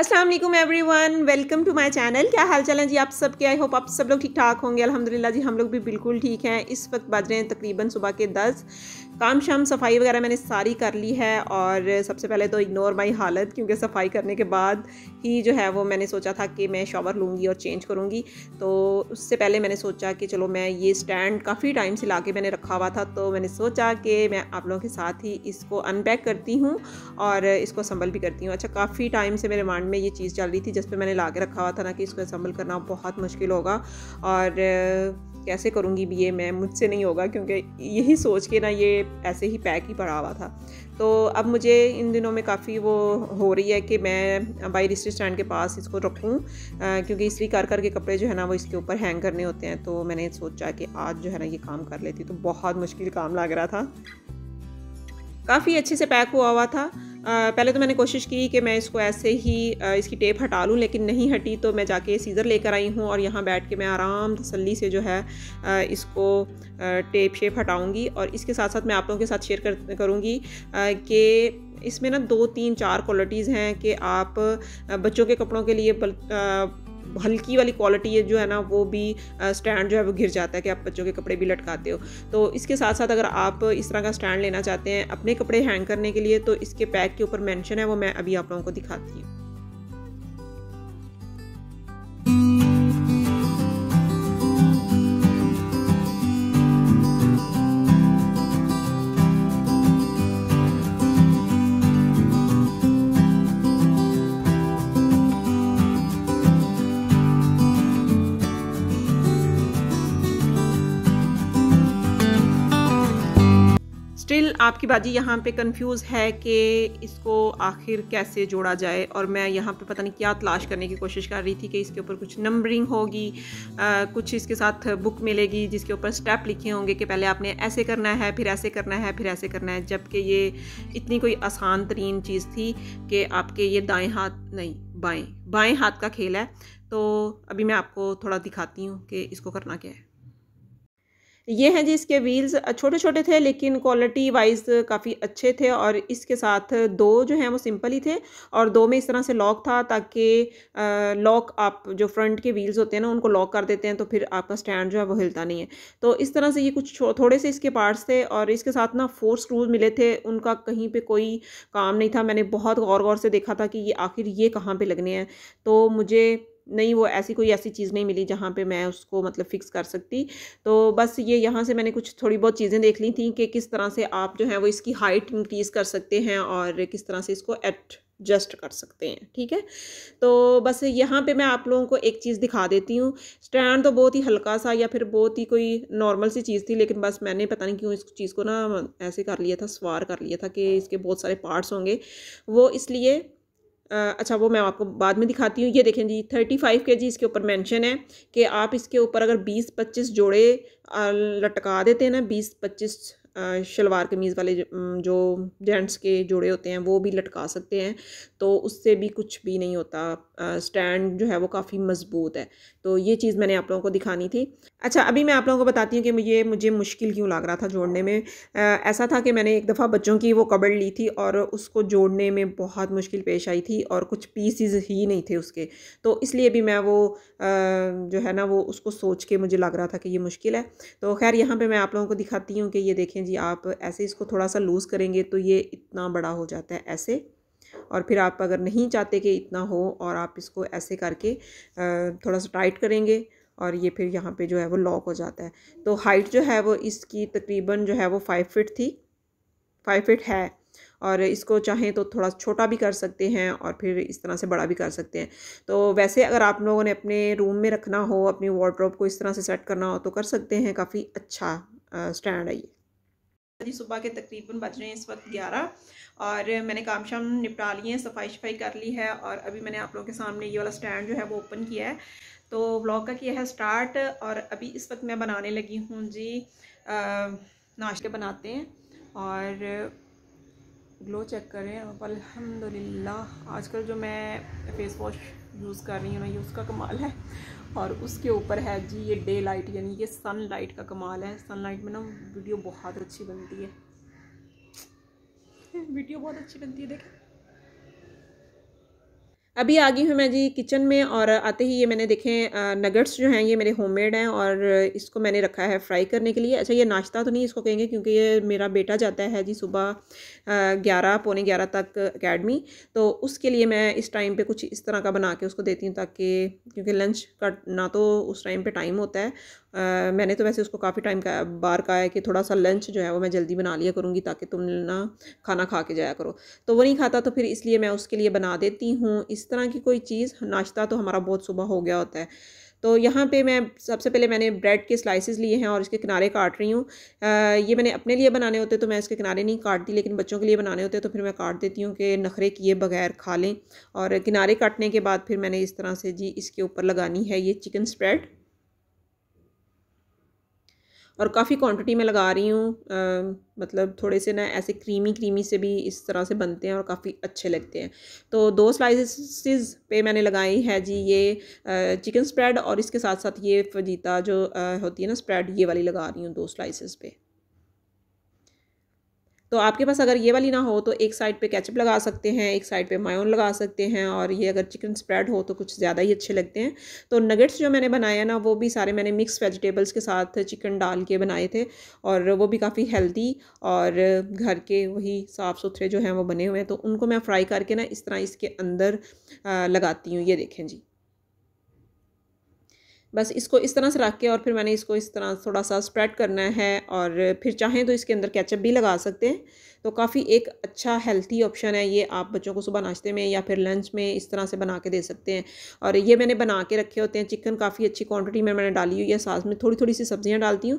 अस्सलाम वालेकुम everyone welcome to my channel क्या हाल चाल है जी आप सब के आई होप आप सब लोग ठीक ठाक होंगे अल्हम्दुलिल्लाह जी हम लोग भी बिल्कुल ठीक हैं इस वक्त बज रहे हैं तकरीबन सुबह के दस काम शाम सफाई वगैरह मैंने सारी कर ली है और सबसे पहले तो इग्नोर माई हालत क्योंकि सफाई करने के बाद ही जो है वो मैंने सोचा था कि मैं शॉवर लूँगी और चेंज करूँगी तो उससे पहले मैंने सोचा कि चलो मैं ये स्टैंड काफ़ी टाइम से ला के मैंने रखा हुआ था तो मैंने सोचा कि मैं आप लोगों के साथ ही इसको अनपैक करती हूँ और इसको असम्बल भी करती हूँ अच्छा काफ़ी टाइम से मेरे माइंड में ये चीज़ चल रही थी जिस पर मैंने ला के रखा हुआ था ना कि इसको असम्बल करना बहुत मुश्किल होगा और कैसे करूँगी बी ए मैं मुझसे नहीं होगा क्योंकि यही सोच के ना ये ऐसे ही पैक ही पड़ा हुआ था तो अब मुझे इन दिनों में काफ़ी वो हो रही है कि मैं बाई रिस्ट स्टैंड के पास इसको रखूँ क्योंकि इसी कर कर के कपड़े जो है ना वो इसके ऊपर हैंग करने होते हैं तो मैंने सोचा कि आज जो है ना ये काम कर लेती तो बहुत मुश्किल काम लग रहा था काफ़ी अच्छे से पैक हुआ हुआ था पहले तो मैंने कोशिश की कि मैं इसको ऐसे ही इसकी टेप हटा लूँ लेकिन नहीं हटी तो मैं जाके सीज़र लेकर आई हूँ और यहाँ बैठ के मैं आराम तसली से जो है इसको टेप शेप हटाऊँगी और इसके साथ साथ मैं आप लोगों के साथ शेयर कर करूँगी कि इसमें ना दो तीन चार क्वालिटीज़ हैं कि आप बच्चों के कपड़ों के लिए हल्की वाली क्वालिटी है जो है ना वो भी स्टैंड जो है वो गिर जाता है कि आप बच्चों के कपड़े भी लटकाते हो तो इसके साथ साथ अगर आप इस तरह का स्टैंड लेना चाहते हैं अपने कपड़े हैंग करने के लिए तो इसके पैक के ऊपर मैंशन है वो मैं अभी आप लोगों को दिखाती हूँ स्टिल आपकी बाजी यहाँ पे कंफ्यूज है कि इसको आखिर कैसे जोड़ा जाए और मैं यहाँ पे पता नहीं क्या तलाश करने की कोशिश कर रही थी कि इसके ऊपर कुछ नंबरिंग होगी कुछ इसके साथ बुक मिलेगी जिसके ऊपर स्टेप लिखे होंगे कि पहले आपने ऐसे करना है फिर ऐसे करना है फिर ऐसे करना है जबकि ये इतनी कोई आसान तरीन चीज़ थी कि आपके ये दाएँ हाथ नहीं बाएँ बाएँ हाथ का खेल है तो अभी मैं आपको थोड़ा दिखाती हूँ कि इसको करना क्या है ये हैं जी इसके व्हील्स छोटे छोटे थे लेकिन क्वालिटी वाइज काफ़ी अच्छे थे और इसके साथ दो जो हैं वो सिंपल ही थे और दो में इस तरह से लॉक था ताकि लॉक आप जो फ्रंट के व्हील्स होते हैं ना उनको लॉक कर देते हैं तो फिर आपका स्टैंड जो है वो हिलता नहीं है तो इस तरह से ये कुछ थोड़े से इसके पार्ट्स थे और इसके साथ ना फोर स्क्रूज मिले थे उनका कहीं पर कोई काम नहीं था मैंने बहुत गौर गौर से देखा था कि ये आखिर ये कहाँ पर लगने हैं तो मुझे नहीं वो ऐसी कोई ऐसी चीज़ नहीं मिली जहाँ पे मैं उसको मतलब फ़िक्स कर सकती तो बस ये यहाँ से मैंने कुछ थोड़ी बहुत चीज़ें देख ली थी कि किस तरह से आप जो है वो इसकी हाइट इंक्रीज़ कर सकते हैं और किस तरह से इसको एट जस्ट कर सकते हैं ठीक है तो बस यहाँ पे मैं आप लोगों को एक चीज़ दिखा देती हूँ स्टैंड तो बहुत ही हल्का सा या फिर बहुत ही कोई नॉर्मल सी चीज़ थी लेकिन बस मैंने पता नहीं क्यों इस चीज़ को ना ऐसे कर लिया था सवार कर लिया था कि इसके बहुत सारे पार्ट्स होंगे वो इसलिए अच्छा वो मैं आपको बाद में दिखाती हूँ ये देखें जी थर्टी फाइव के जी इसके ऊपर मेंशन है कि आप इसके ऊपर अगर बीस पच्चीस जोड़े लटका देते हैं ना बीस पच्चीस शलवार कमीज़ वाले जो जेंट्स के जोड़े होते हैं वो भी लटका सकते हैं तो उससे भी कुछ भी नहीं होता स्टैंड जो है वो काफ़ी मज़बूत है तो ये चीज़ मैंने आप लोगों को दिखानी थी अच्छा अभी मैं आप लोगों को बताती हूँ कि मुझे मुझे मुश्किल क्यों लग रहा था जोड़ने में आ, ऐसा था कि मैंने एक दफ़ा बच्चों की वो कबड़ ली थी और उसको जोड़ने में बहुत मुश्किल पेश आई थी और कुछ पीसीज ही नहीं थे उसके तो इसलिए भी मैं वो आ, जो है ना वो उसको सोच के मुझे लग रहा था कि ये मुश्किल है तो खैर यहाँ पर मैं आप लोगों को दिखाती हूँ कि ये देखें जी आप ऐसे इसको थोड़ा सा लूज़ करेंगे तो ये इतना बड़ा हो जाता है ऐसे और फिर आप अगर नहीं चाहते कि इतना हो और आप इसको ऐसे करके थोड़ा सा टाइट करेंगे और ये फिर यहाँ पे जो है वो लॉक हो जाता है तो हाइट जो है वो इसकी तकरीबन जो है वो फाइव फिट थी फाइव फिट है और इसको चाहें तो थोड़ा छोटा भी कर सकते हैं और फिर इस तरह से बड़ा भी कर सकते हैं तो वैसे अगर आप लोगों ने अपने रूम में रखना हो अपनी वार्ड्रॉप को इस तरह से सेट करना हो तो कर सकते हैं काफ़ी अच्छा स्टैंड है ये अभी सुबह के तकरीबन बज रहे हैं इस वक्त ग्यारह और मैंने काम शाम निपटा लिए हैं सफाई शफाई कर ली है और अभी मैंने आप लोगों के सामने ये वाला स्टैंड जो है वो ओपन किया है तो व्लॉग का किया है स्टार्ट और अभी इस वक्त मैं बनाने लगी हूँ जी नाश्ते बनाते हैं और ग्लो चेक करें अब अलहमदिल्ला आजकल जो मैं फेस वॉश यूज़ कर रही हूँ ना ये उसका कमाल है और उसके ऊपर है जी ये डे लाइट यानी ये सन लाइट का कमाल है सन लाइट में ना वीडियो बहुत अच्छी बनती है वीडियो बहुत अच्छी बनती है देखें अभी आ गई हूँ मैं जी किचन में और आते ही ये मैंने देखें नगट्स जो हैं ये मेरे होममेड हैं और इसको मैंने रखा है फ्राई करने के लिए अच्छा ये नाश्ता तो नहीं इसको कहेंगे क्योंकि ये मेरा बेटा जाता है जी सुबह ग्यारह पौने ग्यारह तक एकेडमी तो उसके लिए मैं इस टाइम पे कुछ इस तरह का बना के उसको देती हूँ ताकि क्योंकि लंच का ना तो उस टाइम पर टाइम होता है आ, मैंने तो वैसे उसको काफ़ी टाइम का बार कहा है कि थोड़ा सा लंच जो है वो मैं जल्दी बना लिया करूँगी ताकि तुम ना खाना खा के जाया करो तो वो नहीं खाता तो फिर इसलिए मैं उसके लिए बना देती हूँ इस इस तरह की कोई चीज़ नाश्ता तो हमारा बहुत सुबह हो गया होता है तो यहाँ पे मैं सबसे पहले मैंने ब्रेड के स्लाइसेस लिए हैं और इसके किनारे काट रही हूँ ये मैंने अपने लिए बनाने होते तो मैं इसके किनारे नहीं काटती लेकिन बच्चों के लिए बनाने होते तो फिर मैं काट देती हूँ कि नखरे किए बगैर खा लें और किनारे काटने के बाद फिर मैंने इस तरह से जी इसके ऊपर लगानी है ये चिकन स्प्रेड और काफ़ी क्वांटिटी में लगा रही हूँ मतलब थोड़े से ना ऐसे क्रीमी क्रीमी से भी इस तरह से बनते हैं और काफ़ी अच्छे लगते हैं तो दो स्लाइसिस पे मैंने लगाई है जी ये चिकन स्प्रेड और इसके साथ साथ ये फजीता जो होती है ना स्प्रेड ये वाली लगा रही हूँ दो स्लाइसिस पे तो आपके पास अगर ये वाली ना हो तो एक साइड पे केचप लगा सकते हैं एक साइड पे मायोन लगा सकते हैं और ये अगर चिकन स्प्रेड हो तो कुछ ज़्यादा ही अच्छे लगते हैं तो नगेट्स जो मैंने बनाया ना वो भी सारे मैंने मिक्स वेजिटेबल्स के साथ चिकन डाल के बनाए थे और वो भी काफ़ी हेल्दी और घर के वही साफ़ सुथरे जो हैं वो बने हुए हैं तो उनको मैं फ्राई करके ना इस तरह इसके अंदर लगाती हूँ ये देखें जी बस इसको इस तरह से रख के और फिर मैंने इसको इस तरह थोड़ा सा स्प्रेड करना है और फिर चाहें तो इसके अंदर कैचअप भी लगा सकते हैं तो काफ़ी एक अच्छा हेल्थी ऑप्शन है ये आप बच्चों को सुबह नाश्ते में या फिर लंच में इस तरह से बना के दे सकते हैं और ये मैंने बना के रखे होते हैं चिकन काफ़ी अच्छी क्वांटिटी में मैंने डाली हुई है सास में थोड़ी थोड़ी सी सब्ज़ियाँ डालती हूँ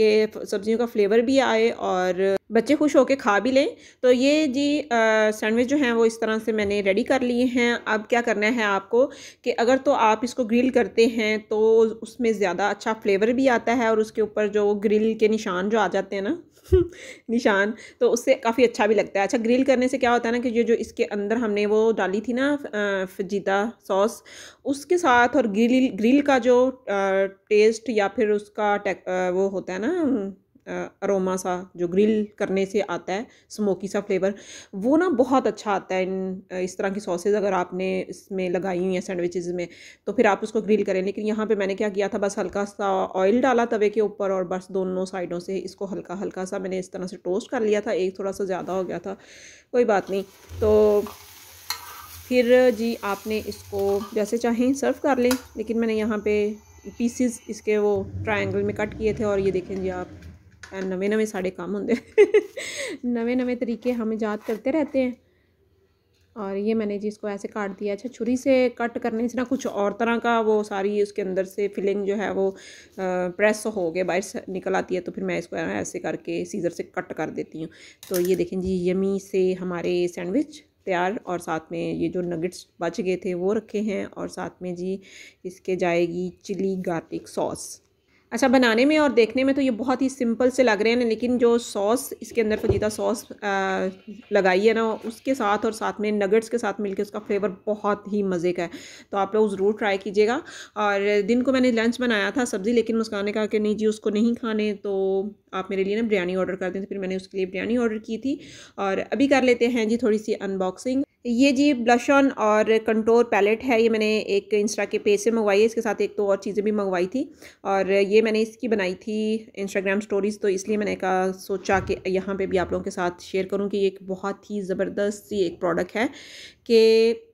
कि सब्ज़ियों का फ्लेवर भी आए और बच्चे खुश होकर खा भी लें तो ये जी सैंडविच जो हैं वो इस तरह से मैंने रेडी कर लिए हैं अब क्या करना है आपको कि अगर तो आप इसको ग्रिल करते हैं तो उसमें ज़्यादा अच्छा फ्लेवर भी आता है और उसके ऊपर जो ग्रिल के निशान जो आ जाते हैं ना निशान तो उससे काफ़ी अच्छा भी लगता है अच्छा ग्रिल करने से क्या होता है ना कि जो जो इसके अंदर हमने वो डाली थी ना फजीता सॉस उसके साथ और ग्रिल ग्रिल का जो टेस्ट या फिर उसका वो होता है ना अरोमा सा जो ग्रिल करने से आता है स्मोकी सा फ्लेवर वो ना बहुत अच्छा आता है इन इस तरह की सॉसेज अगर आपने इसमें लगाई हुई हैं सैंडविचेज़ में तो फिर आप उसको ग्रिल करें लेकिन यहाँ पे मैंने क्या किया था बस हल्का सा ऑयल डाला तवे के ऊपर और बस दोनों साइडों से इसको हल्का हल्का सा मैंने इस तरह से टोस्ट कर लिया था एक थोड़ा सा ज़्यादा हो गया था कोई बात नहीं तो फिर जी आपने इसको जैसे चाहें सर्व कर लें लेकिन मैंने यहाँ पे पीसेस इसके वो ट्रायंगल में कट किए थे और ये देखें जी आप नवे नवे साढ़े काम होंगे नवे नवे तरीके हम ईजाद करते रहते हैं और ये मैंने जी इसको ऐसे काट दिया अच्छा छुरी से कट करने से ना कुछ और तरह का वो सारी उसके अंदर से फिलिंग जो है वो प्रेस हो गए बाहर निकल आती है तो फिर मैं इसको ऐसे करके सीज़र से कट कर देती हूँ तो ये देखें जी यमी से हमारे सैंडविच तैयार और साथ में ये जो नगेट्स बच गए थे वो रखे हैं और साथ में जी इसके जाएगी चिली गार्लिक सॉस अच्छा बनाने में और देखने में तो ये बहुत ही सिंपल से लग रहे हैं लेकिन जो सॉस इसके अंदर फजीता सॉस लगाई है ना उसके साथ और साथ में नगेट्स के साथ मिलके उसका फ्लेवर बहुत ही मज़े का है तो आप लोग ज़रूर ट्राई कीजिएगा और दिन को मैंने लंच बनाया था सब्ज़ी लेकिन मुस्कान ने कहा कि नहीं जी उसको नहीं खाने तो आप मेरे लिए ना बिरयानी ऑर्डर कर दें तो फिर मैंने उसके लिए बिरयानी ऑर्डर की थी और अभी कर लेते हैं जी थोड़ी सी अनबॉक्सिंग ये जी ब्लश ऑन और कंटोर पैलेट है ये मैंने एक इंस्टा के पेज से मंगवाई है इसके साथ एक तो और चीज़ें भी मंगवाई थी और ये मैंने इसकी बनाई थी इंस्टाग्राम स्टोरीज़ तो इसलिए मैंने कहा सोचा कि यहाँ पे भी आप लोगों के साथ शेयर करूँ कि ये एक बहुत ही ज़बरदस्त सी एक प्रोडक्ट है कि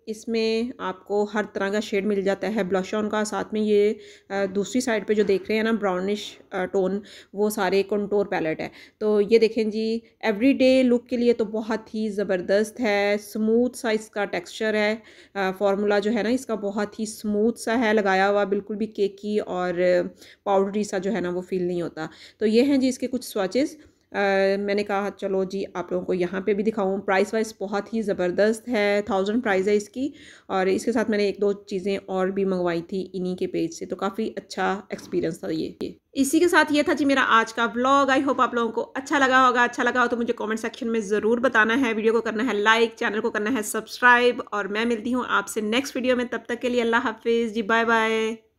इसमें आपको हर तरह का शेड मिल जाता है ब्लश ऑन का साथ में ये दूसरी साइड पे जो देख रहे हैं ना ब्राउनिश टोन वो सारे कंटोर पैलेट है तो ये देखें जी एवरीडे लुक के लिए तो बहुत ही ज़बरदस्त है स्मूथ सा इसका टेक्सचर है फार्मूला जो है ना इसका बहुत ही स्मूथ सा है लगाया हुआ बिल्कुल भी केकी और पाउडरी सा जो है ना वो फील नहीं होता तो ये हैं जी इसके कुछ स्वाचेज़ मैंने कहा चलो जी आप लोगों को यहाँ पे भी दिखाऊँ प्राइस वाइज बहुत ही ज़बरदस्त है थाउजेंड प्राइस है इसकी और इसके साथ मैंने एक दो चीज़ें और भी मंगवाई थी इन्हीं के पेज से तो काफ़ी अच्छा एक्सपीरियंस था ये इसी के साथ ये था जी मेरा आज का व्लॉग आई होप आप लोगों को अच्छा लगा होगा अच्छा लगा हो तो मुझे कॉमेंट सेक्शन में ज़रूर बताना है वीडियो को करना है लाइक चैनल को करना है सब्सक्राइब और मैं मिलती हूँ आपसे नेक्स्ट वीडियो में तब तक के लिए अल्लाह हाफिज़ जी बाय बाय